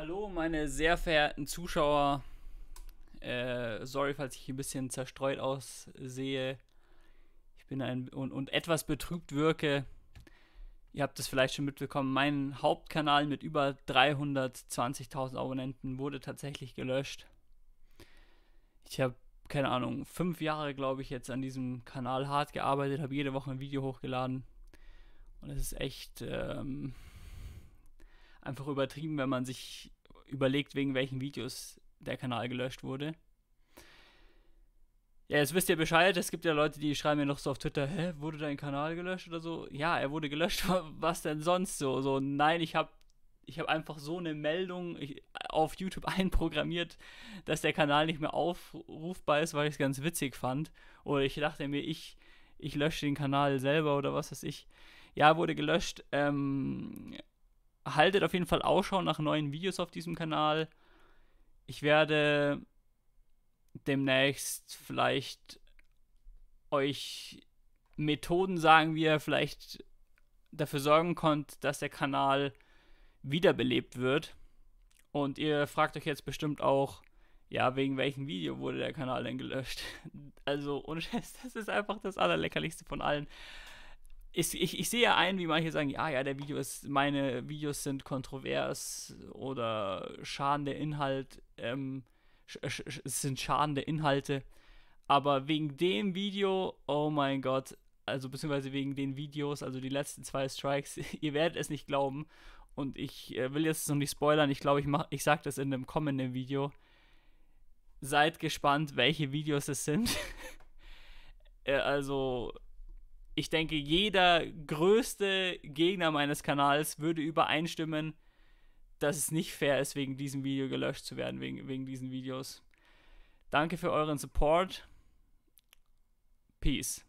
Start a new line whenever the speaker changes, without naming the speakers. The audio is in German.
Hallo, meine sehr verehrten Zuschauer. Äh, sorry, falls ich ein bisschen zerstreut aussehe. Ich bin ein und, und etwas betrübt wirke. Ihr habt es vielleicht schon mitbekommen. Mein Hauptkanal mit über 320.000 Abonnenten wurde tatsächlich gelöscht. Ich habe keine Ahnung, fünf Jahre, glaube ich, jetzt an diesem Kanal hart gearbeitet, habe jede Woche ein Video hochgeladen. Und es ist echt ähm, einfach übertrieben, wenn man sich überlegt, wegen welchen Videos der Kanal gelöscht wurde. Ja, jetzt wisst ihr Bescheid. Es gibt ja Leute, die schreiben mir noch so auf Twitter, hä, wurde dein Kanal gelöscht oder so? Ja, er wurde gelöscht. Was denn sonst so? So, nein, ich habe ich habe einfach so eine Meldung auf YouTube einprogrammiert, dass der Kanal nicht mehr aufrufbar ist, weil ich es ganz witzig fand. Oder ich dachte mir, ich, ich lösche den Kanal selber oder was weiß ich. Ja, wurde gelöscht. Ähm, haltet auf jeden Fall Ausschau nach neuen Videos auf diesem Kanal. Ich werde demnächst vielleicht euch Methoden sagen, wie ihr vielleicht dafür sorgen könnt, dass der Kanal wiederbelebt wird. Und ihr fragt euch jetzt bestimmt auch, ja, wegen welchem Video wurde der Kanal denn gelöscht? Also, ohne Scheiß, das ist einfach das allerleckerlichste von allen ich, ich, ich sehe ja ein, wie manche sagen, ja, ja, der Video ist, meine Videos sind kontrovers oder schaden der Inhalt, ähm, sch, sch, sind schadende Inhalte. Aber wegen dem Video, oh mein Gott, also beziehungsweise wegen den Videos, also die letzten zwei Strikes, ihr werdet es nicht glauben. Und ich äh, will jetzt noch nicht spoilern, ich glaube, ich, mach, ich sage das in einem kommenden Video. Seid gespannt, welche Videos es sind. äh, also ich denke, jeder größte Gegner meines Kanals würde übereinstimmen, dass es nicht fair ist, wegen diesem Video gelöscht zu werden, wegen, wegen diesen Videos. Danke für euren Support. Peace.